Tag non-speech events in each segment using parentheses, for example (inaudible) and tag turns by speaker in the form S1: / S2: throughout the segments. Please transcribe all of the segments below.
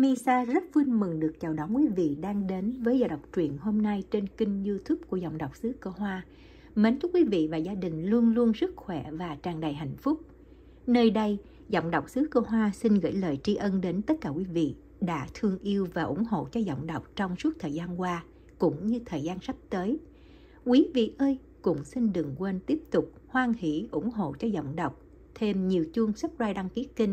S1: Misa rất vui mừng được chào đón quý vị đang đến với giờ đọc truyện hôm nay trên kênh youtube của dòng Đọc xứ Cơ Hoa. Mến chúc quý vị và gia đình luôn luôn sức khỏe và tràn đầy hạnh phúc. Nơi đây, Giọng Đọc xứ Cơ Hoa xin gửi lời tri ân đến tất cả quý vị đã thương yêu và ủng hộ cho Giọng Đọc trong suốt thời gian qua, cũng như thời gian sắp tới. Quý vị ơi, cũng xin đừng quên tiếp tục hoan hỷ ủng hộ cho Giọng Đọc, thêm nhiều chuông subscribe đăng ký kênh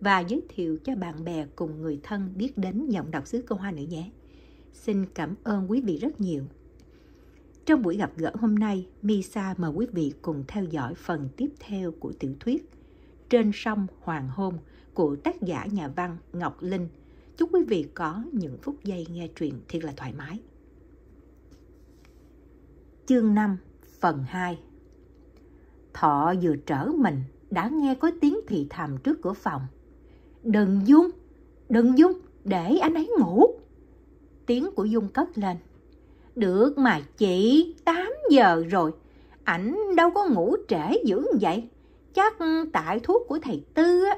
S1: và giới thiệu cho bạn bè cùng người thân biết đến giọng đọc xứ câu hoa nữa nhé. Xin cảm ơn quý vị rất nhiều. Trong buổi gặp gỡ hôm nay, Misa mời quý vị cùng theo dõi phần tiếp theo của tiểu thuyết Trên sông Hoàng hôn của tác giả nhà văn Ngọc Linh. Chúc quý vị có những phút giây nghe truyện thiệt là thoải mái. Chương 5, phần 2 Thọ vừa trở mình đã nghe có tiếng thì thầm trước cửa phòng đừng dung đừng dung để anh ấy ngủ tiếng của dung cất lên được mà chị 8 giờ rồi ảnh đâu có ngủ trễ dữ vậy chắc tại thuốc của thầy tư á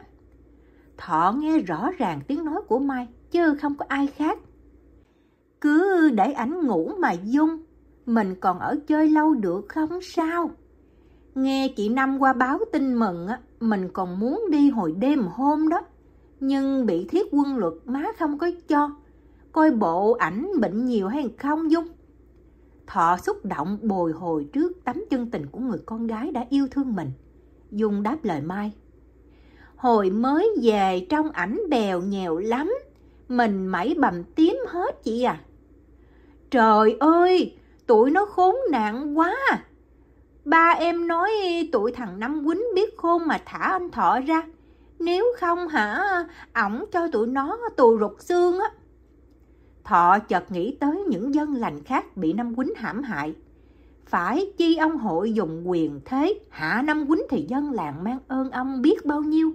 S1: thọ nghe rõ ràng tiếng nói của mai chứ không có ai khác cứ để ảnh ngủ mà dung mình còn ở chơi lâu được không sao nghe chị năm qua báo tin mừng á mình còn muốn đi hồi đêm hôm đó nhưng bị thiết quân luật má không có cho coi bộ ảnh bệnh nhiều hay không dung thọ xúc động bồi hồi trước tấm chân tình của người con gái đã yêu thương mình dung đáp lời mai hồi mới về trong ảnh bèo nhèo lắm mình mẩy bầm tím hết chị à trời ơi tụi nó khốn nạn quá ba em nói tụi thằng năm quýnh biết khôn mà thả anh thọ ra nếu không hả, ổng cho tụi nó tù rụt xương á. Thọ chợt nghĩ tới những dân lành khác bị năm quýnh hãm hại. Phải chi ông hội dùng quyền thế, hạ năm quýnh thì dân làng mang ơn ông biết bao nhiêu.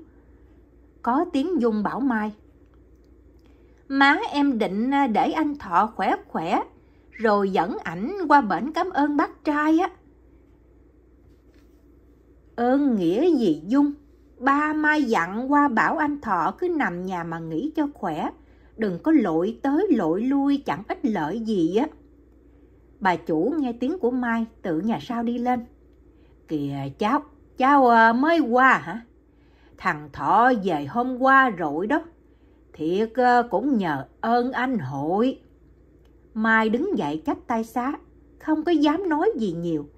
S1: Có tiếng dung bảo mai. Má em định để anh Thọ khỏe khỏe, rồi dẫn ảnh qua bển cảm ơn bác trai á. Ơn nghĩa gì dung? Ba mai dặn qua bảo anh Thọ cứ nằm nhà mà nghỉ cho khỏe, đừng có lội tới lội lui chẳng ích lợi gì á. Bà chủ nghe tiếng của Mai tự nhà sau đi lên. Kìa cháu, cháu ờ, mới qua hả? Thằng Thọ về hôm qua rồi đó. Thiệt ờ, cũng nhờ ơn anh hội. Mai đứng dậy cách tay xá, không có dám nói gì nhiều,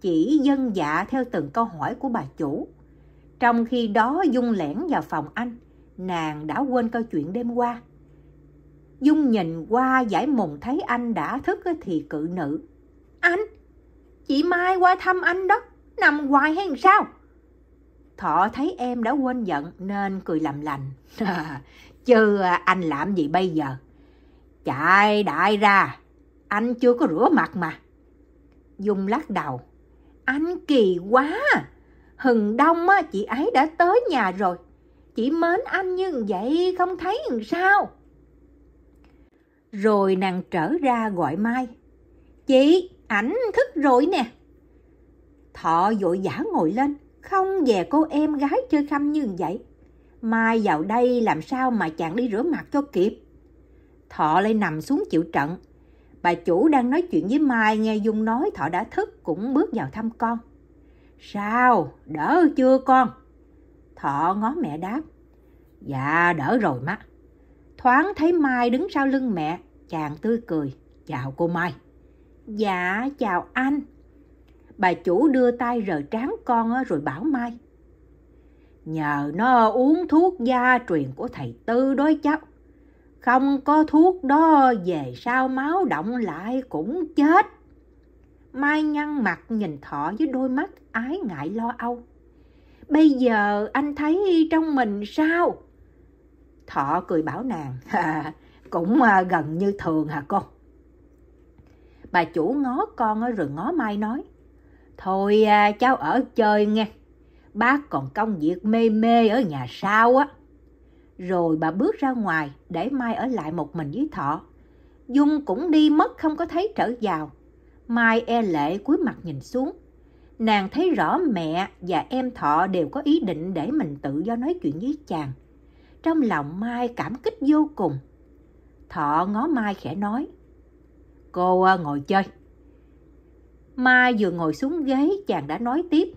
S1: chỉ dân dạ theo từng câu hỏi của bà chủ. Trong khi đó Dung lẻn vào phòng anh, nàng đã quên câu chuyện đêm qua. Dung nhìn qua giải mùng thấy anh đã thức thì cự nữ. Anh, chị Mai qua thăm anh đó, nằm hoài hay sao? Thọ thấy em đã quên giận nên cười làm lành. (laughs) Chứ anh làm gì bây giờ? Chạy đại ra, anh chưa có rửa mặt mà. Dung lắc đầu. Anh kỳ quá! À. Hừng đông á, chị ấy đã tới nhà rồi. Chị mến anh nhưng vậy không thấy làm sao. Rồi nàng trở ra gọi Mai. Chị, ảnh thức rồi nè. Thọ vội vã ngồi lên, không về cô em gái chơi khăm như vậy. Mai vào đây làm sao mà chàng đi rửa mặt cho kịp. Thọ lại nằm xuống chịu trận. Bà chủ đang nói chuyện với Mai nghe Dung nói Thọ đã thức cũng bước vào thăm con. Sao, đỡ chưa con? Thọ ngó mẹ đáp. Dạ, đỡ rồi má. Thoáng thấy Mai đứng sau lưng mẹ, chàng tươi cười. Chào cô Mai. Dạ, chào anh. Bà chủ đưa tay rờ trán con rồi bảo Mai. Nhờ nó uống thuốc gia truyền của thầy Tư đối cháu. Không có thuốc đó về sao máu động lại cũng chết. Mai nhăn mặt nhìn thỏ với đôi mắt ái ngại lo âu. Bây giờ anh thấy trong mình sao? Thọ cười bảo nàng, (laughs) cũng à, gần như thường hả con Bà chủ ngó con rồi ngó Mai nói, Thôi à, cháu ở chơi nghe, bác còn công việc mê mê ở nhà sao á. Rồi bà bước ra ngoài để Mai ở lại một mình với Thọ. Dung cũng đi mất không có thấy trở vào Mai e lệ cúi mặt nhìn xuống. Nàng thấy rõ mẹ và em thọ đều có ý định để mình tự do nói chuyện với chàng. Trong lòng Mai cảm kích vô cùng. Thọ ngó Mai khẽ nói. Cô à, ngồi chơi. Mai vừa ngồi xuống ghế chàng đã nói tiếp.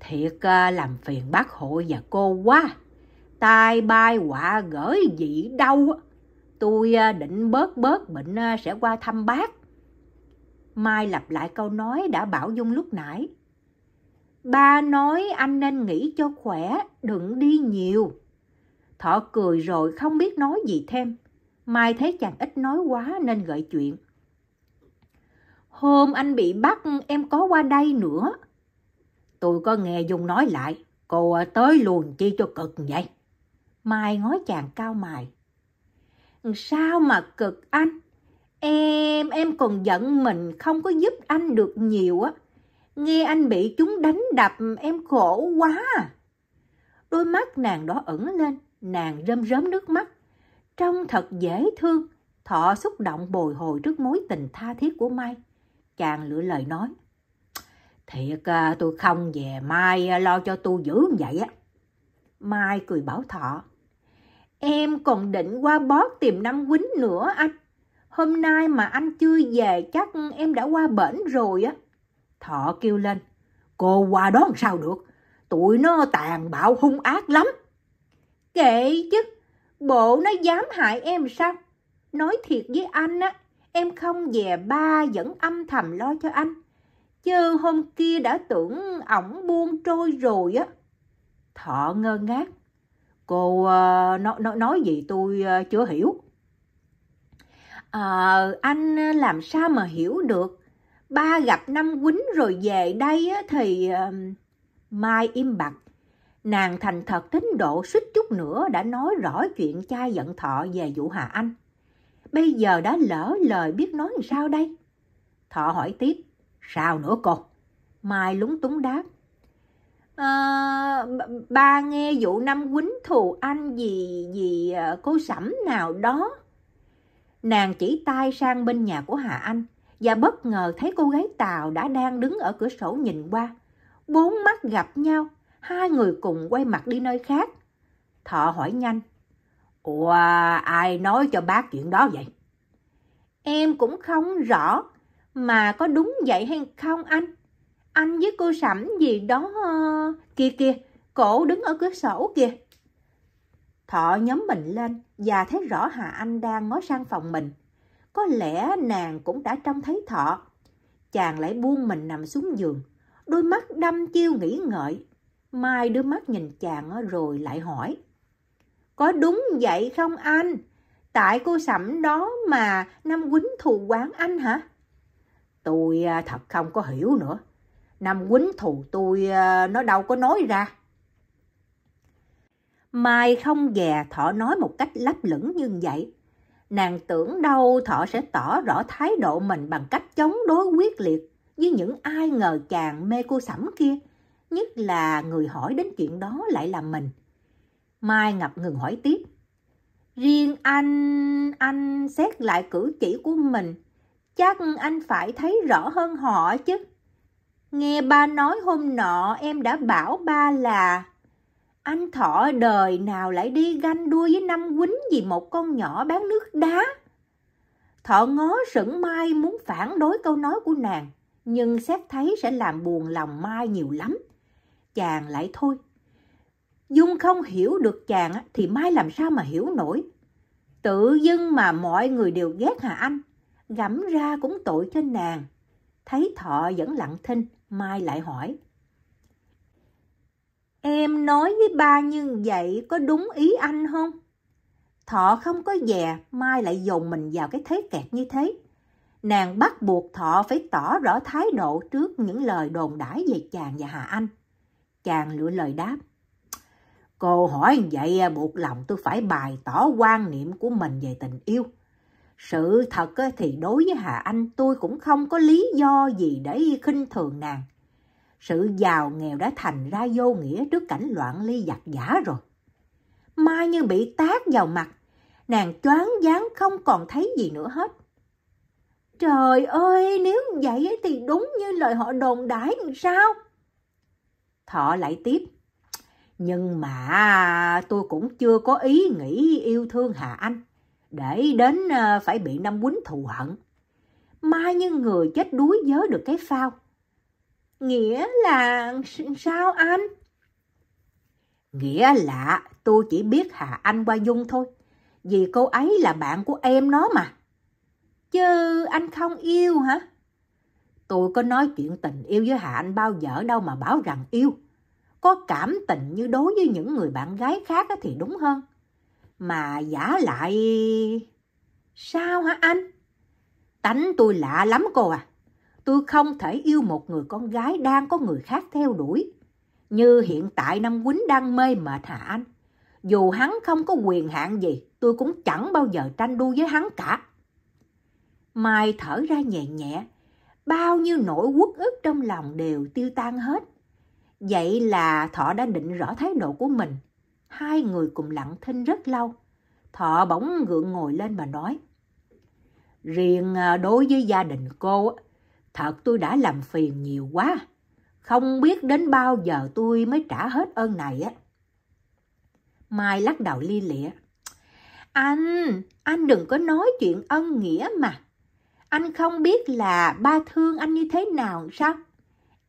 S1: Thiệt à, làm phiền bác hội và cô quá. Tai bay quả gửi dị đau. Tôi à, định bớt bớt bệnh sẽ qua thăm bác. Mai lặp lại câu nói đã bảo Dung lúc nãy. Ba nói anh nên nghỉ cho khỏe, đừng đi nhiều. Thọ cười rồi không biết nói gì thêm. Mai thấy chàng ít nói quá nên gợi chuyện. Hôm anh bị bắt em có qua đây nữa. Tôi có nghe Dung nói lại, cô tới luồn chi cho cực vậy. Mai ngó chàng cao mài Sao mà cực anh? Em, em còn giận mình không có giúp anh được nhiều á. Nghe anh bị chúng đánh đập em khổ quá à. Đôi mắt nàng đó ẩn lên, nàng rơm rớm nước mắt. Trông thật dễ thương, thọ xúc động bồi hồi trước mối tình tha thiết của Mai. Chàng lựa lời nói. Thiệt à, tôi không về Mai à, lo cho tôi dữ vậy á. Mai cười bảo thọ. Em còn định qua bót tìm năm quýnh nữa anh. Hôm nay mà anh chưa về chắc em đã qua bển rồi á. Thọ kêu lên. Cô qua đó làm sao được? Tụi nó tàn bạo hung ác lắm. Kệ chứ, bộ nó dám hại em sao? Nói thiệt với anh á, em không về ba vẫn âm thầm lo cho anh. Chứ hôm kia đã tưởng ổng buông trôi rồi á. Thọ ngơ ngác. Cô uh, ờ, nói, nói, gì tôi uh, chưa hiểu ờ anh ờ, làm sao mà hiểu được ba gặp năm quýnh rồi về đây thì mai im bặt nàng thành thật đến độ suýt chút nữa đã nói rõ chuyện cha giận thọ về vụ hà anh bây giờ đã lỡ lời biết nói làm sao đây thọ hỏi tiếp sao nữa cô mai lúng túng đáp à, ba nghe vụ năm quýnh thù anh gì gì ờ, cô sẩm nào đó Nàng chỉ tay sang bên nhà của Hà Anh và bất ngờ thấy cô gái Tàu đã đang đứng ở cửa sổ nhìn qua. Bốn mắt gặp nhau, hai người cùng quay mặt đi nơi khác. Thọ hỏi nhanh. Ủa, ai nói cho bác chuyện đó vậy? Em cũng không rõ, mà có đúng vậy hay không anh? Anh với cô sẩm gì đó... Ờ, kia kia, cổ đứng ở cửa sổ kìa. Thọ nhóm mình lên và thấy rõ Hà Anh đang ngó sang phòng mình. Có lẽ nàng cũng đã trông thấy Thọ. Chàng lại buông mình nằm xuống giường. Đôi mắt đâm chiêu nghĩ ngợi. Mai đưa mắt nhìn chàng rồi lại hỏi. Có đúng vậy không anh? Tại cô sẩm đó mà Nam quýnh thù quán anh hả? Tôi à, thật không có hiểu nữa. Nam quýnh thù tôi à, nó đâu có nói ra. Mai không dè thọ nói một cách lấp lửng như vậy. Nàng tưởng đâu thọ sẽ tỏ rõ thái độ mình bằng cách chống đối quyết liệt với những ai ngờ chàng mê cô sẩm kia, nhất là người hỏi đến chuyện đó lại là mình. Mai ngập ngừng hỏi tiếp. Riêng anh, anh xét lại cử chỉ của mình, chắc anh phải thấy rõ hơn họ chứ. Nghe ba nói hôm nọ em đã bảo ba là anh thọ đời nào lại đi ganh đua với năm quýnh vì một con nhỏ bán nước đá thọ ngó sững mai muốn phản đối câu nói của nàng nhưng xét thấy sẽ làm buồn lòng mai nhiều lắm chàng lại thôi dung không hiểu được chàng thì mai làm sao mà hiểu nổi tự dưng mà mọi người đều ghét hà anh gẫm ra cũng tội cho nàng thấy thọ vẫn lặng thinh mai lại hỏi Em nói với ba như vậy có đúng ý anh không? Thọ không có dè, Mai lại dồn mình vào cái thế kẹt như thế. Nàng bắt buộc Thọ phải tỏ rõ thái độ trước những lời đồn đãi về chàng và Hà Anh. Chàng lựa lời đáp. Cô hỏi vậy à, buộc lòng tôi phải bày tỏ quan niệm của mình về tình yêu. Sự thật thì đối với Hà Anh tôi cũng không có lý do gì để khinh thường nàng. Sự giàu nghèo đã thành ra vô nghĩa trước cảnh loạn ly giặc giả rồi. Mai như bị tát vào mặt, nàng choáng váng không còn thấy gì nữa hết. Trời ơi, nếu vậy thì đúng như lời họ đồn đãi sao? Thọ lại tiếp. Nhưng mà tôi cũng chưa có ý nghĩ yêu thương Hà Anh, để đến ờ, phải bị năm quýnh thù hận. Mai như người chết đuối dớ được cái phao. Nghĩa là sao anh? Nghĩa là tôi chỉ biết Hà Anh qua Dung thôi, vì cô ấy là bạn của em nó mà. Chứ anh không yêu hả? Tôi có nói chuyện tình yêu với Hà Anh bao giờ đâu mà bảo rằng yêu. Có cảm tình như đối với những người bạn gái khác thì đúng hơn. Mà giả lại... Sao hả anh? Tánh tôi lạ lắm cô à tôi không thể yêu một người con gái đang có người khác theo đuổi. Như hiện tại năm Quýnh đang mê mệt hả anh? Dù hắn không có quyền hạn gì, tôi cũng chẳng bao giờ tranh đua với hắn cả. Mai thở ra nhẹ nhẹ, bao nhiêu nỗi uất ức trong lòng đều tiêu tan hết. Vậy là Thọ đã định rõ thái độ của mình. Hai người cùng lặng thinh rất lâu. Thọ bỗng gượng ngồi lên mà nói. Riêng à, đối với gia đình cô, Thật tôi đã làm phiền nhiều quá. Không biết đến bao giờ tôi mới trả hết ơn này á. Mai lắc đầu li lịa. Anh, anh đừng có nói chuyện ân nghĩa mà. Anh không biết là ba thương anh như thế nào sao?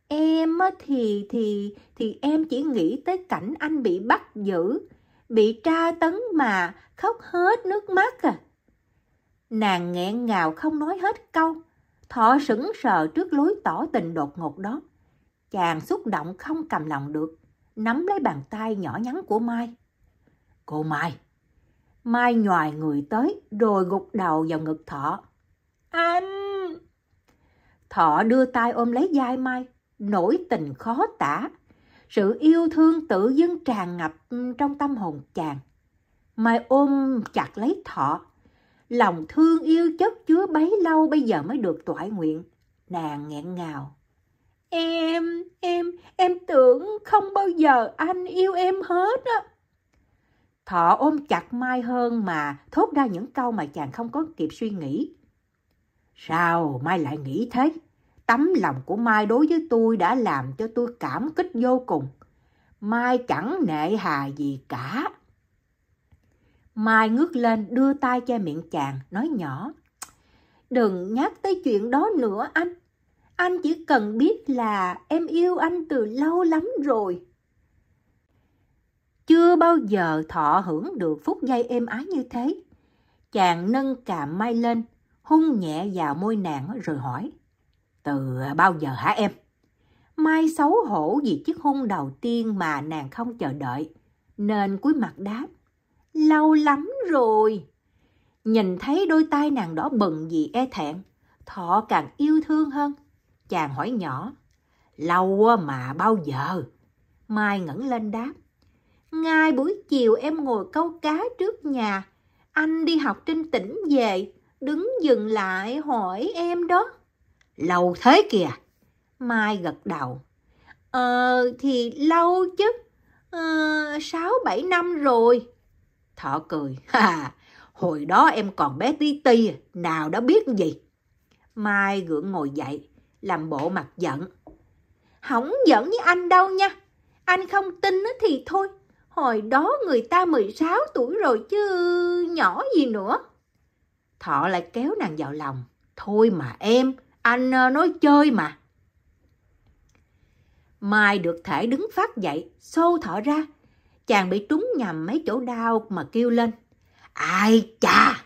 S1: Em thì thì thì em chỉ nghĩ tới cảnh anh bị bắt giữ, bị tra tấn mà khóc hết nước mắt à. Nàng nghẹn ngào không nói hết câu Thọ sững sờ trước lối tỏ tình đột ngột đó. Chàng xúc động không cầm lòng được, nắm lấy bàn tay nhỏ nhắn của Mai. Cô Mai! Mai nhòi người tới rồi gục đầu vào ngực Thọ. Anh! Thọ đưa tay ôm lấy vai Mai, nỗi tình khó tả. Sự yêu thương tự dưng tràn ngập trong tâm hồn chàng. Mai ôm chặt lấy Thọ, lòng thương yêu chất chứa bấy lâu bây giờ mới được toại nguyện. Nàng nghẹn ngào. Em, em, em tưởng không bao giờ anh yêu em hết á. Thọ ôm chặt Mai hơn mà thốt ra những câu mà chàng không có kịp suy nghĩ. Sao Mai lại nghĩ thế? Tấm lòng của Mai đối với tôi đã làm cho tôi cảm kích vô cùng. Mai chẳng nệ hà gì cả. Mai ngước lên đưa tay che miệng chàng, nói nhỏ. Đừng nhắc tới chuyện đó nữa anh. Anh chỉ cần biết là em yêu anh từ lâu lắm rồi. Chưa bao giờ thọ hưởng được phút giây êm ái như thế. Chàng nâng càm Mai lên, hung nhẹ vào môi nàng rồi hỏi. Từ bao giờ hả em? Mai xấu hổ vì chiếc hôn đầu tiên mà nàng không chờ đợi, nên cúi mặt đáp lâu lắm rồi. Nhìn thấy đôi tay nàng đó bừng vì e thẹn, thọ càng yêu thương hơn. Chàng hỏi nhỏ, lâu mà bao giờ? Mai ngẩng lên đáp, ngay buổi chiều em ngồi câu cá trước nhà, anh đi học trên tỉnh về, đứng dừng lại hỏi em đó. Lâu thế kìa. Mai gật đầu. Ờ thì lâu chứ, ờ, sáu ờ, bảy năm rồi. Thọ cười. (laughs) Ha, hồi đó em còn bé tí ti, nào đã biết gì. Mai gượng ngồi dậy, làm bộ mặt giận. Không giận với anh đâu nha. Anh không tin thì thôi. Hồi đó người ta 16 tuổi rồi chứ nhỏ gì nữa. Thọ lại kéo nàng vào lòng. Thôi mà em, anh ờ, nói chơi mà. Mai được thể đứng phát dậy, xô thọ ra, Chàng bị trúng nhầm mấy chỗ đau mà kêu lên. Ai cha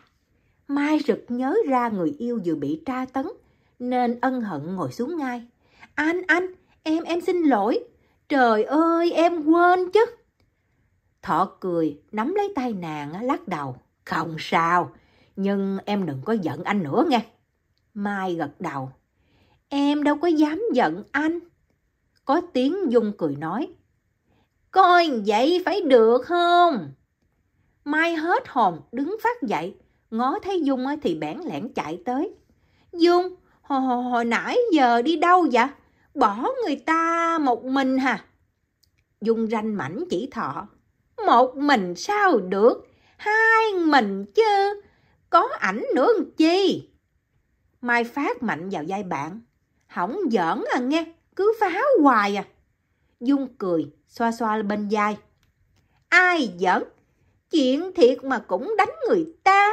S1: Mai rực nhớ ra người yêu vừa bị tra tấn, nên ân hận ngồi xuống ngay. Anh, anh, em, em xin lỗi. Trời ơi, em quên chứ. Thọ cười, nắm lấy tay nàng lắc đầu. Không sao, nhưng em đừng có giận anh nữa nghe. Mai gật đầu. Em đâu có dám giận anh. Có tiếng Dung cười nói coi vậy phải được không mai hết hồn đứng phát dậy ngó thấy dung thì bẽn lẽn chạy tới dung hồi, hồi, hồi nãy giờ đi đâu vậy bỏ người ta một mình hả dung ranh mảnh chỉ thọ một mình sao được hai mình chứ có ảnh nữa chi mai phát mạnh vào vai bạn hỏng giỡn à nghe cứ phá hoài à dung cười xoa xoa bên vai. Ai giỡn, chuyện thiệt mà cũng đánh người ta.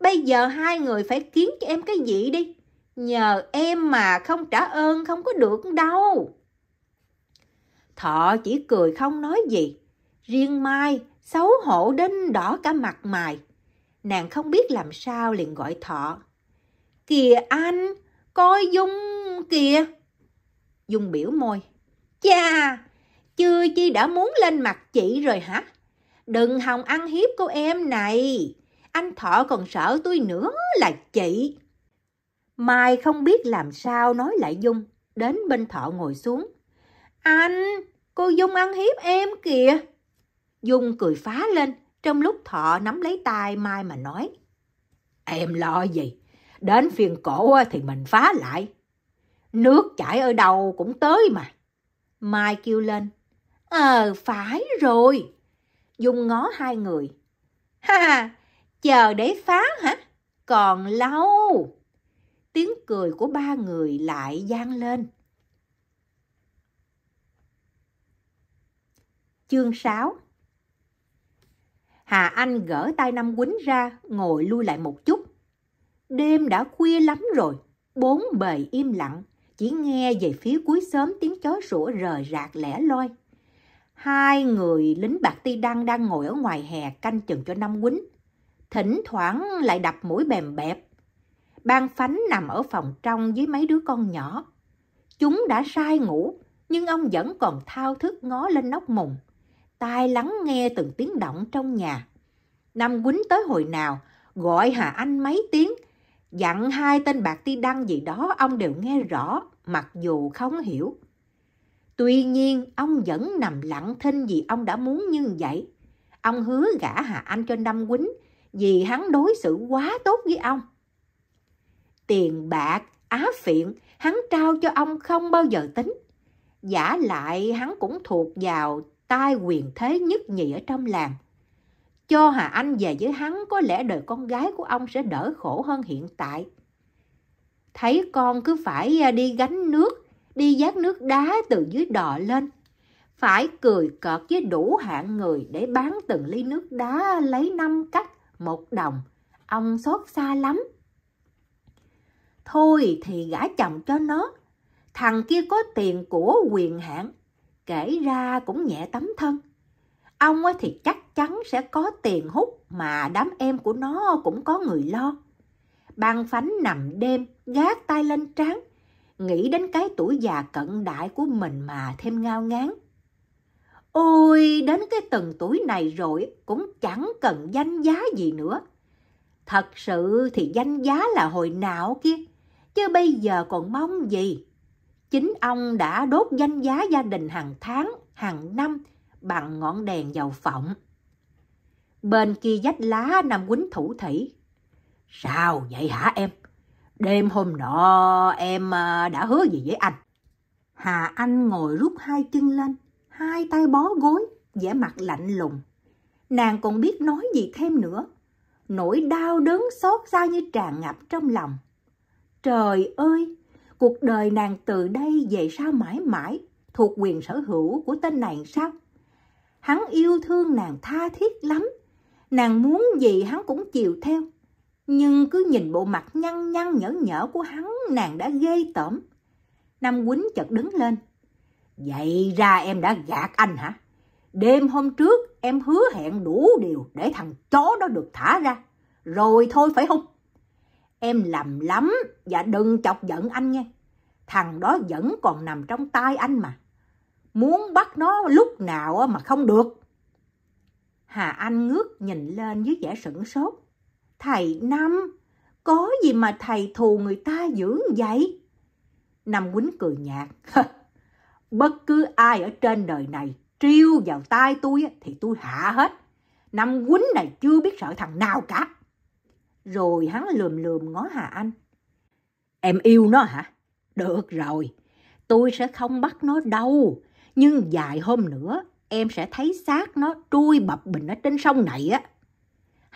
S1: Bây giờ hai người phải kiếm cho em cái gì đi. Nhờ em mà không trả ơn không có được đâu. Thọ chỉ cười không nói gì. Riêng Mai xấu hổ đến đỏ cả mặt mày. Nàng không biết làm sao liền gọi Thọ. Kìa anh, coi Dung kìa. Dung biểu môi. cha chưa chi đã muốn lên mặt chị rồi hả? Đừng hòng ăn hiếp cô em này. Anh Thọ còn sợ tôi nữa là chị. Mai không biết làm sao nói lại Dung, đến bên Thọ ngồi xuống. Anh, cô Dung ăn hiếp em kìa. Dung cười phá lên, trong lúc Thọ nắm lấy tay Mai mà nói. Em lo gì, đến phiền cổ thì mình phá lại. Nước chảy ở đâu cũng tới mà. Mai kêu lên, Ờ, phải rồi. Dung ngó hai người. Ha, chờ để phá hả? Còn lâu. Tiếng cười của ba người lại gian lên. Chương 6 Hà Anh gỡ tay năm quýnh ra, ngồi lui lại một chút. Đêm đã khuya lắm rồi, bốn bề im lặng, chỉ nghe về phía cuối sớm tiếng chó sủa rờ rạc lẻ loi. Hai người lính bạc ti đăng đang ngồi ở ngoài hè canh chừng cho năm quýnh. Thỉnh thoảng lại đập mũi bèm bẹp. Ban phánh nằm ở phòng trong với mấy đứa con nhỏ. Chúng đã sai ngủ, nhưng ông vẫn còn thao thức ngó lên nóc mùng. Tai lắng nghe từng tiếng động trong nhà. Năm quýnh tới hồi nào, gọi Hà Anh mấy tiếng, dặn hai tên bạc ti đăng gì đó ông đều nghe rõ, mặc dù không hiểu. Tuy nhiên, ông vẫn nằm lặng thinh vì ông đã muốn như vậy. Ông hứa gả Hà Anh cho Năm Quýnh vì hắn đối xử quá tốt với ông. Tiền bạc, á phiện, hắn trao cho ông không bao giờ tính. Giả lại hắn cũng thuộc vào tai quyền thế nhất nhì ở trong làng. Cho Hà Anh về với hắn có lẽ đời con gái của ông sẽ đỡ khổ hơn hiện tại. Thấy con cứ phải à, đi gánh nước đi dát nước đá từ dưới đò lên. Phải cười cợt với đủ hạng người để bán từng ly nước đá lấy năm cách một đồng. Ông xót xa lắm. Thôi thì gả chồng cho nó. Thằng kia có tiền của quyền hạn. Kể ra cũng nhẹ tấm thân. Ông ấy thì chắc chắn sẽ có tiền hút mà đám em của nó cũng có người lo. Bàn phánh nằm đêm, gác tay lên trán, nghĩ đến cái tuổi già cận đại của mình mà thêm ngao ngán. Ôi, đến cái từng tuổi này rồi cũng chẳng cần danh giá gì nữa. Thật sự thì danh giá là hồi nào kia, chứ bây giờ còn mong gì. Chính ông đã đốt danh giá gia đình hàng tháng, hàng năm bằng ngọn đèn dầu phộng. Bên kia dách lá nằm quýnh thủ thủy. Sao vậy hả em? Đêm hôm nọ em à, đã hứa gì với anh? Hà Anh ngồi rút hai chân lên, hai tay bó gối, vẻ mặt lạnh lùng. Nàng còn biết nói gì thêm nữa. Nỗi đau đớn xót xa như tràn ngập trong lòng. Trời ơi, cuộc đời nàng từ đây về sao mãi mãi thuộc quyền sở hữu của tên này sao? Hắn yêu thương nàng tha thiết lắm, nàng muốn gì hắn cũng chịu theo nhưng cứ nhìn bộ mặt nhăn nhăn nhở nhở của hắn nàng đã ghê tởm. Nam Quýnh chợt đứng lên. Vậy ra em đã gạt anh hả? Đêm hôm trước em hứa hẹn đủ điều để thằng chó đó được thả ra. Rồi thôi phải không? Em lầm lắm và đừng chọc giận anh nha. Thằng đó vẫn còn nằm trong tay anh mà. Muốn bắt nó lúc nào mà không được. Hà Anh ngước nhìn lên với vẻ sửng sốt Thầy Năm, có gì mà thầy thù người ta dữ vậy? Năm quýnh cười nhạt. (laughs) Bất cứ ai ở trên đời này triêu vào tay tôi thì tôi hạ hết. Năm quýnh này chưa biết sợ thằng nào cả. Rồi hắn lườm lườm ngó Hà Anh. Em yêu nó hả? Được rồi, tôi sẽ không bắt nó đâu. Nhưng vài hôm nữa em sẽ thấy xác nó trôi bập bình ở trên sông này á.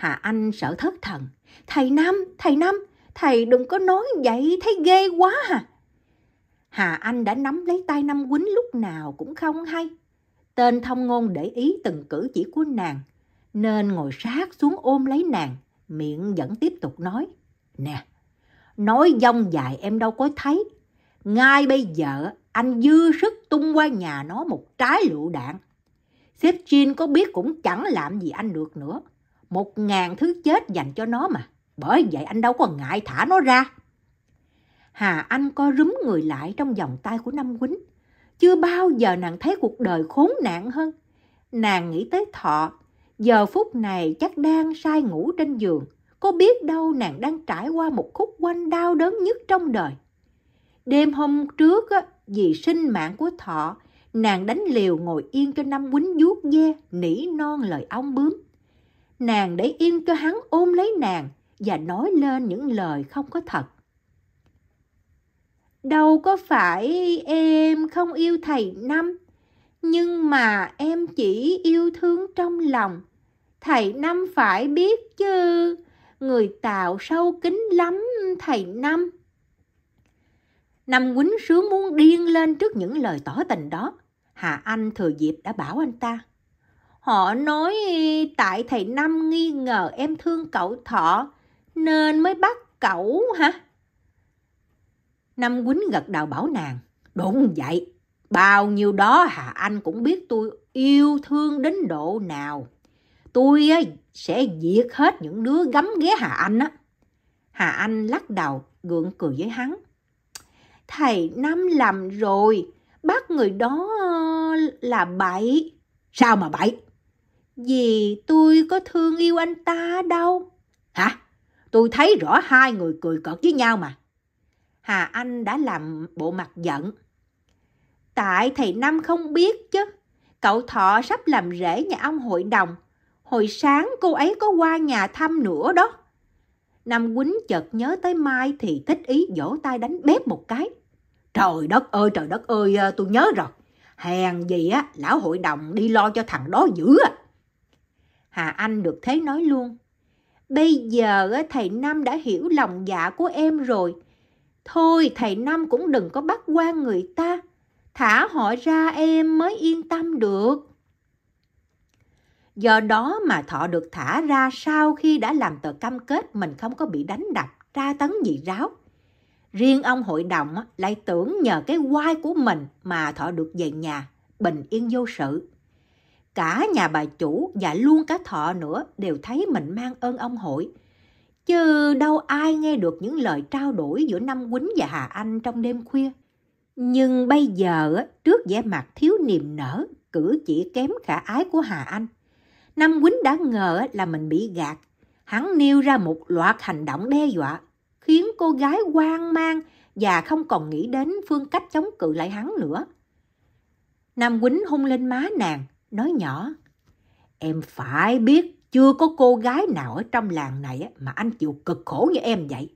S1: Hà Anh sợ thất thần. Thầy Năm, thầy Năm, thầy đừng có nói vậy, thấy ghê quá à. Hà Anh đã nắm lấy tay Năm Quýnh lúc nào cũng không hay. Tên thông ngôn để ý từng cử chỉ của nàng, nên ngồi sát xuống ôm lấy nàng, miệng vẫn tiếp tục nói. Nè, nói dông dài em đâu có thấy. Ngay bây giờ anh dư sức tung qua nhà nó một trái lựu đạn. Sếp Jin có biết cũng chẳng làm gì anh được nữa một ngàn thứ chết dành cho nó mà. Bởi vậy anh đâu có ngại thả nó ra. Hà Anh co rúm người lại trong vòng tay của Năm Quýnh. Chưa bao giờ nàng thấy cuộc đời khốn nạn hơn. Nàng nghĩ tới thọ, giờ phút này chắc đang say ngủ trên giường. Có biết đâu nàng đang trải qua một khúc quanh đau đớn nhất trong đời. Đêm hôm trước, vì sinh mạng của thọ, nàng đánh liều ngồi yên cho năm quýnh vuốt ve, nỉ non lời ong bướm nàng để yên cho hắn ôm lấy nàng và nói lên những lời không có thật. Đâu có phải em không yêu thầy Năm, nhưng mà em chỉ yêu thương trong lòng. Thầy Năm phải biết chứ, người tạo sâu kính lắm thầy Năm. Năm quýnh sướng muốn điên lên trước những lời tỏ tình đó. Hà Anh thừa dịp đã bảo anh ta. Họ nói tại thầy Năm nghi ngờ em thương cậu Thọ nên mới bắt cậu hả? Năm Quýnh gật đầu bảo nàng. Đúng vậy, bao nhiêu đó Hà Anh cũng biết tôi yêu thương đến độ nào. Tôi sẽ diệt hết những đứa gấm ghé Hà Anh á. Hà Anh lắc đầu gượng cười với hắn. Thầy Năm làm rồi, bắt người đó là bậy. Sao mà bậy? Vì tôi có thương yêu anh ta đâu. Hả? Tôi thấy rõ hai người cười cợt với nhau mà. Hà Anh đã làm bộ mặt giận. Tại thầy Năm không biết chứ. Cậu Thọ sắp làm rễ nhà ông hội đồng. Hồi sáng cô ấy có qua nhà thăm nữa đó. Năm Quýnh chợt nhớ tới Mai thì thích ý vỗ tay đánh bếp một cái. Trời đất ơi, trời đất ơi, tôi nhớ rồi. Hèn gì á, lão hội đồng đi lo cho thằng đó dữ à. Hà Anh được thế nói luôn. Bây giờ thầy Năm đã hiểu lòng dạ của em rồi. Thôi thầy Năm cũng đừng có bắt quan người ta. Thả họ ra em mới yên tâm được. Do đó mà thọ được thả ra sau khi đã làm tờ cam kết mình không có bị đánh đập, tra tấn gì ráo. Riêng ông hội đồng lại tưởng nhờ cái quai của mình mà thọ được về nhà, bình yên vô sự. Cả nhà bà chủ và luôn cả thọ nữa đều thấy mình mang ơn ông hội. Chứ đâu ai nghe được những lời trao đổi giữa Năm Quýnh và Hà Anh trong đêm khuya. Nhưng bây giờ trước vẻ mặt thiếu niềm nở, cử chỉ kém khả ái của Hà Anh, Năm Quýnh đã ngờ là mình bị gạt. Hắn nêu ra một loạt hành động đe dọa, khiến cô gái hoang mang và không còn nghĩ đến phương cách chống cự lại hắn nữa. Nam Quýnh hung lên má nàng, nói nhỏ em phải biết chưa có cô gái nào ở trong làng này mà anh chịu cực khổ như em vậy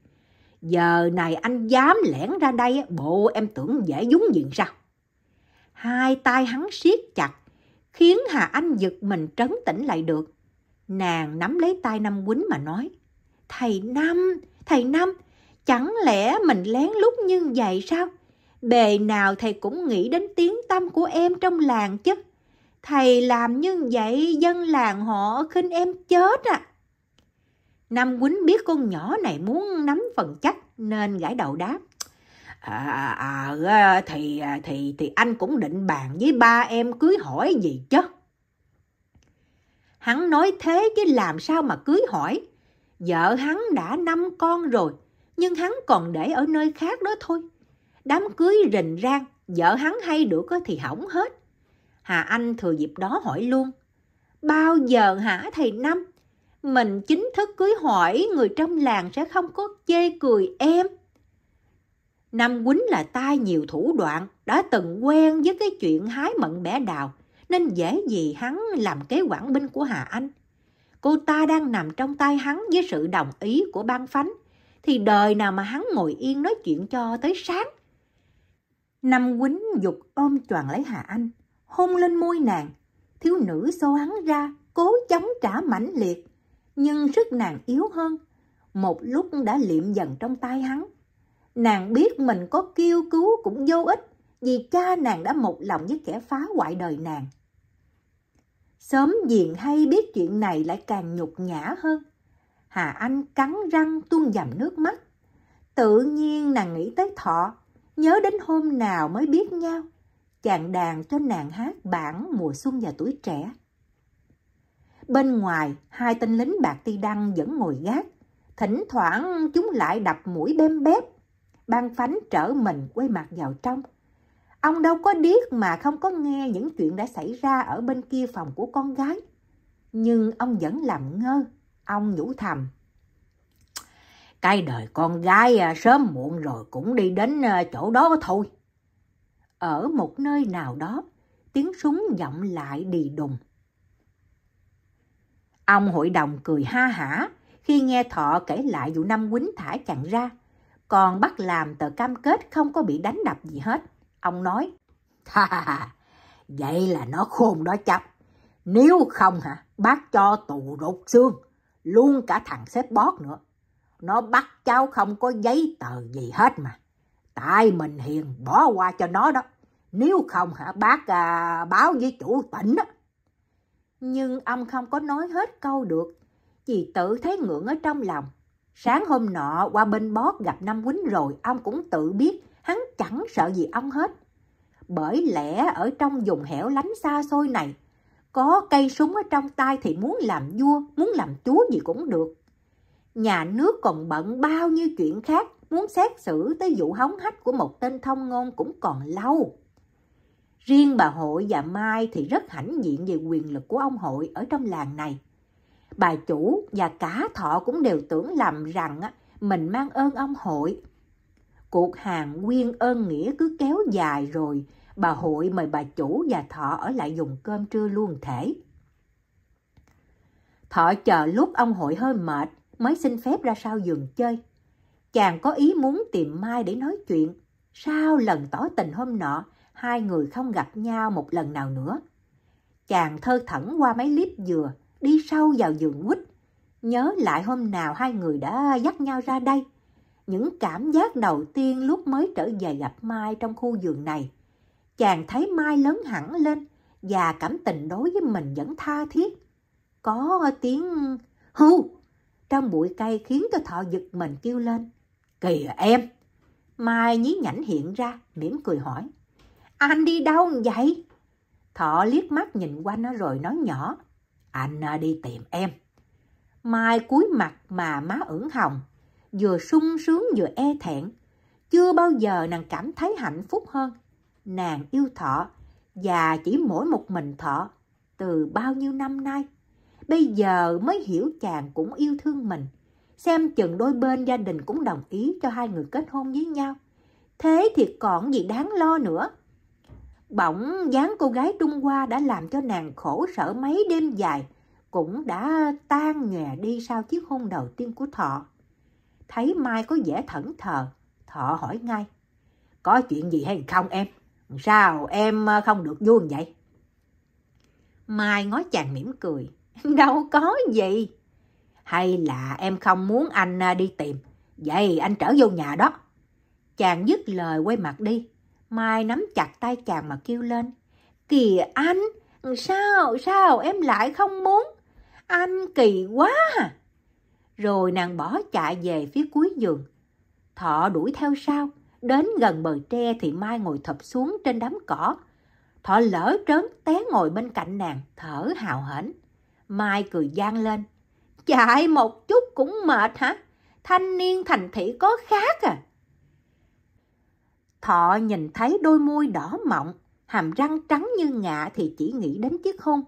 S1: giờ này anh dám lẻn ra đây bộ em tưởng dễ dúng diện sao hai tay hắn siết chặt khiến hà anh giật mình trấn tĩnh lại được nàng nắm lấy tay năm quýnh mà nói thầy năm thầy năm chẳng lẽ mình lén lút như vậy sao bề nào thầy cũng nghĩ đến tiếng tâm của em trong làng chứ Thầy làm như vậy dân làng họ khinh em chết à. Nam Quýnh biết con nhỏ này muốn nắm phần chắc nên gãi đầu đáp. À, à, à, thì à, thì thì anh cũng định bàn với ba em cưới hỏi gì chứ. Hắn nói thế chứ làm sao mà cưới hỏi. Vợ hắn đã năm con rồi, nhưng hắn còn để ở nơi khác đó thôi. Đám cưới rình rang, vợ hắn hay được thì hỏng hết Hà Anh thừa dịp đó hỏi luôn. Bao giờ hả thầy Năm? Mình chính thức cưới hỏi người trong làng sẽ không có chê cười em. Năm Quýnh là tai nhiều thủ đoạn, đã từng quen với cái chuyện hái mận bẻ đào, nên dễ gì hắn làm kế quản binh của Hà Anh. Cô ta đang nằm trong tay hắn với sự đồng ý của ban phánh, thì đời nào mà hắn ngồi yên nói chuyện cho tới sáng. Năm Quýnh dục ôm choàng lấy Hà Anh, hôn lên môi nàng. Thiếu nữ xô hắn ra, cố chống trả mãnh liệt, nhưng sức nàng yếu hơn. Một lúc đã liệm dần trong tay hắn. Nàng biết mình có kêu cứu cũng vô ích, vì cha nàng đã một lòng với kẻ phá hoại đời nàng. Sớm diện hay biết chuyện này lại càng nhục nhã hơn. Hà Anh cắn răng tuôn dầm nước mắt. Tự nhiên nàng nghĩ tới thọ, nhớ đến hôm nào mới biết nhau chàng đàn cho nàng hát bản mùa xuân và tuổi trẻ. Bên ngoài, hai tên lính bạc ti đăng vẫn ngồi gác. Thỉnh thoảng chúng lại đập mũi bêm bếp. Ban phánh trở mình quay mặt vào trong. Ông đâu có điếc mà không có nghe những chuyện đã xảy ra ở bên kia phòng của con gái. Nhưng ông vẫn làm ngơ. Ông nhủ thầm. Cái đời con gái à, sớm muộn rồi cũng đi đến à, chỗ đó thôi ở một nơi nào đó, tiếng súng vọng lại đì đùng. Ông hội đồng cười ha hả khi nghe Thọ kể lại vụ năm quýnh thả chặn ra. Còn bắt làm tờ cam kết không có bị đánh đập gì hết. Ông nói, ha vậy là nó khôn đó chập. Nếu không hả, bác cho tù rụt xương, luôn cả thằng xếp bót nữa. Nó bắt cháu không có giấy tờ gì hết mà tại mình hiền bỏ qua cho nó đó nếu không hả bác à, báo với chủ tỉnh đó nhưng ông không có nói hết câu được vì tự thấy ngượng ở trong lòng sáng hôm nọ qua bên bót gặp năm quýnh rồi ông cũng tự biết hắn chẳng sợ gì ông hết bởi lẽ ở trong vùng hẻo lánh xa xôi này có cây súng ở trong tay thì muốn làm vua muốn làm chúa gì cũng được nhà nước còn bận bao nhiêu chuyện khác muốn xét xử tới vụ hóng hách của một tên thông ngôn cũng còn lâu. Riêng bà Hội và Mai thì rất hãnh diện về quyền lực của ông Hội ở trong làng này. Bà chủ và cả thọ cũng đều tưởng lầm rằng mình mang ơn ông Hội. Cuộc hàng quyên ơn nghĩa cứ kéo dài rồi, bà Hội mời bà chủ và thọ ở lại dùng cơm trưa luôn thể. Thọ chờ lúc ông Hội hơi mệt mới xin phép ra sau giường chơi chàng có ý muốn tìm Mai để nói chuyện. sao lần tỏ tình hôm nọ, hai người không gặp nhau một lần nào nữa. Chàng thơ thẩn qua mấy clip dừa, đi sâu vào giường quýt. Nhớ lại hôm nào hai người đã dắt nhau ra đây. Những cảm giác đầu tiên lúc mới trở về gặp Mai trong khu vườn này. Chàng thấy Mai lớn hẳn lên và cảm tình đối với mình vẫn tha thiết. Có tiếng hưu trong bụi cây khiến cho thọ giật mình kêu lên. Kìa à em! Mai nhí nhảnh hiện ra, mỉm cười hỏi. Anh đi đâu vậy? Thọ liếc mắt nhìn quanh nó rồi nói nhỏ. Anh à, đi tìm em. Mai cúi mặt mà má ửng hồng, vừa sung sướng vừa e thẹn. Chưa bao giờ nàng cảm thấy hạnh phúc hơn. Nàng yêu thọ, và chỉ mỗi một mình thọ, từ bao nhiêu năm nay. Bây giờ mới hiểu chàng cũng yêu thương mình xem chừng đôi bên gia đình cũng đồng ý cho hai người kết hôn với nhau. Thế thì còn gì đáng lo nữa. Bỗng dáng cô gái Trung Hoa đã làm cho nàng khổ sở mấy đêm dài, cũng đã tan nhòe đi sau chiếc hôn đầu tiên của Thọ. Thấy Mai có vẻ thẫn thờ, Thọ hỏi ngay, có chuyện gì hay không em? Sao em không được vui vậy? Mai ngó chàng mỉm cười, đâu có gì, hay là em không muốn anh à, đi tìm? Vậy anh trở vô nhà đó. Chàng dứt lời quay mặt đi. Mai nắm chặt tay chàng mà kêu lên. Kìa anh, sao, sao em lại không muốn? Anh kỳ quá à. Rồi nàng bỏ chạy về phía cuối giường. Thọ đuổi theo sau, đến gần bờ tre thì Mai ngồi thập xuống trên đám cỏ. Thọ lỡ trớn té ngồi bên cạnh nàng, thở hào hển. Mai cười gian lên chạy một chút cũng mệt hả? Thanh niên thành thị có khác à? Thọ nhìn thấy đôi môi đỏ mọng, hàm răng trắng như ngạ thì chỉ nghĩ đến chiếc hôn.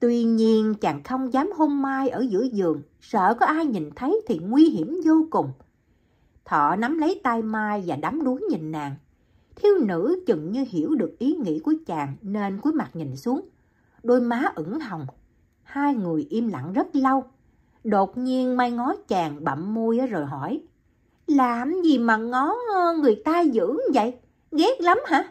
S1: Tuy nhiên chàng không dám hôn mai ở giữa giường, sợ có ai nhìn thấy thì nguy hiểm vô cùng. Thọ nắm lấy tay Mai và đắm đuối nhìn nàng. Thiếu nữ chừng như hiểu được ý nghĩ của chàng nên cúi mặt nhìn xuống. Đôi má ửng hồng. Hai người im lặng rất lâu. Đột nhiên Mai ngó chàng bậm môi rồi hỏi. Làm gì mà ngó người ta dữ vậy? Ghét lắm hả?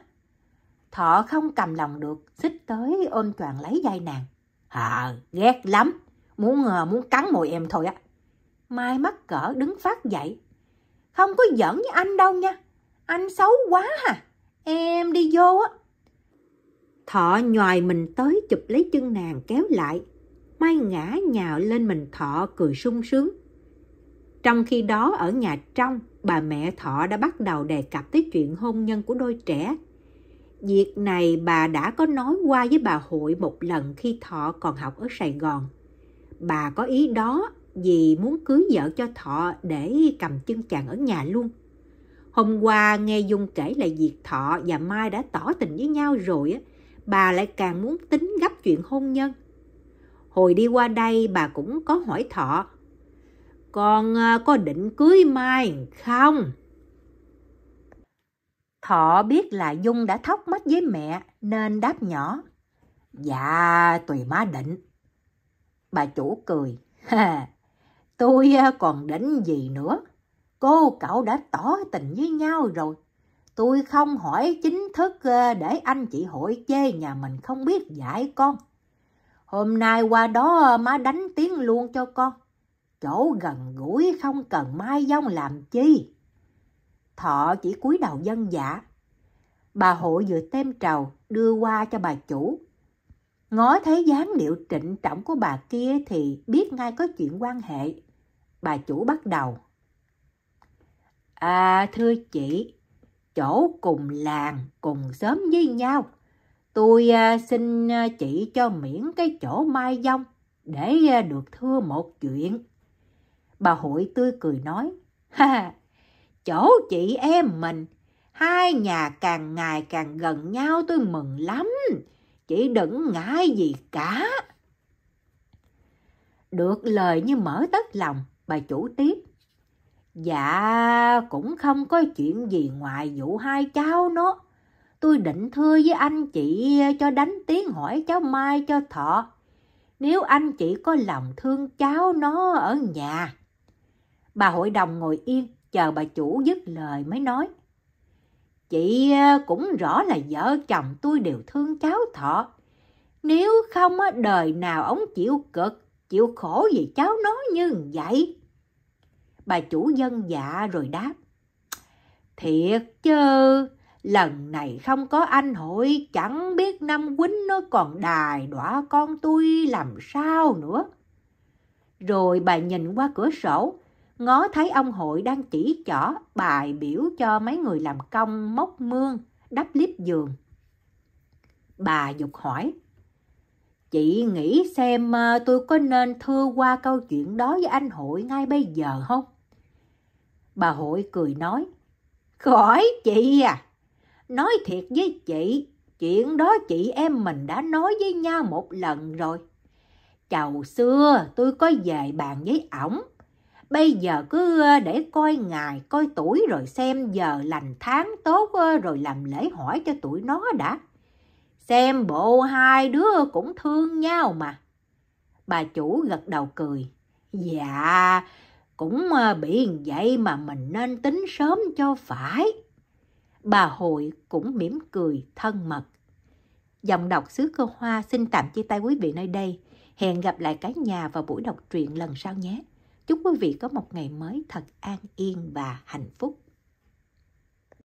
S1: Thọ không cầm lòng được, xích tới ôm toàn lấy vai nàng. Hờ, ghét lắm. Muốn ngờ muốn cắn mồi em thôi á. Mai mắc cỡ đứng phát dậy. Không có giỡn với anh đâu nha. Anh xấu quá à. Em đi vô á. Thọ nhòi mình tới chụp lấy chân nàng kéo lại, Mai ngã nhào lên mình thọ cười sung sướng. Trong khi đó ở nhà trong, bà mẹ thọ đã bắt đầu đề cập tới chuyện hôn nhân của đôi trẻ. Việc này bà đã có nói qua với bà Hội một lần khi thọ còn học ở Sài Gòn. Bà có ý đó vì muốn cưới vợ cho thọ để cầm chân chàng ở nhà luôn. Hôm qua nghe Dung kể lại việc Thọ và Mai đã tỏ tình với nhau rồi bà lại càng muốn tính gấp chuyện hôn nhân hồi đi qua đây bà cũng có hỏi thọ con à, có định cưới mai không thọ biết là dung đã thóc mắt với mẹ nên đáp nhỏ dạ tùy má định bà chủ cười, ha, (laughs) tôi à, còn đến gì nữa cô cậu đã tỏ tình với nhau rồi tôi không hỏi chính thức à, để anh chị hội chê nhà mình không biết giải con Hôm nay qua đó ờ, má đánh tiếng luôn cho con. Chỗ gần gũi không cần mai dông làm chi. Thọ chỉ cúi đầu dân dạ. Bà hội vừa tem trầu đưa qua cho bà chủ. Ngó thấy dáng điệu trịnh trọng của bà kia thì biết ngay có chuyện quan hệ. Bà chủ bắt đầu. À thưa chị, chỗ cùng làng, cùng xóm với nhau tôi à, xin à, chị cho miễn cái chỗ mai dông để à, được thưa một chuyện. Bà hội tươi cười nói, ha, chỗ chị em mình, hai nhà càng ngày càng gần nhau tôi mừng lắm, chị đừng ngại gì cả. Được lời như mở tất lòng, bà chủ tiếp. Dạ, cũng không có chuyện gì ngoài vụ hai cháu nó tôi định thưa với anh chị ờ, cho đánh tiếng hỏi cháu Mai cho thọ. Nếu anh chị có lòng thương cháu nó ở nhà. Bà hội đồng ngồi yên, chờ bà chủ dứt lời mới nói. Chị ờ, cũng rõ là vợ chồng tôi đều thương cháu thọ. Nếu không ờ, đời nào ông chịu cực, chịu khổ vì cháu nó như vậy. Bà chủ dân dạ rồi đáp. Thiệt chứ, lần này không có anh hội chẳng biết năm quýnh nó còn đài đọa con tôi làm sao nữa. Rồi bà nhìn qua cửa sổ, ngó thấy ông hội đang chỉ chỏ bài biểu cho mấy người làm công móc mương, đắp liếp giường. Bà dục hỏi, Chị nghĩ xem ờ, tôi có nên thưa qua câu chuyện đó với anh Hội ngay bây giờ không? Bà Hội cười nói, Khỏi chị à, Nói thiệt với chị, chuyện đó chị em mình đã nói với nhau một lần rồi. Chầu xưa tôi có về bàn với ổng. Bây giờ cứ ờ, để coi ngày, coi tuổi rồi xem giờ lành tháng tốt ờ, rồi làm lễ hỏi cho tụi nó đã. Xem bộ hai đứa cũng thương nhau mà. Bà chủ gật đầu cười. Dạ, cũng ờ, bị vậy mà mình nên tính sớm cho phải bà hội cũng mỉm cười thân mật. Dòng đọc xứ cơ hoa xin tạm chia tay quý vị nơi đây. Hẹn gặp lại cả nhà vào buổi đọc truyện lần sau nhé. Chúc quý vị có một ngày mới thật an yên và hạnh phúc.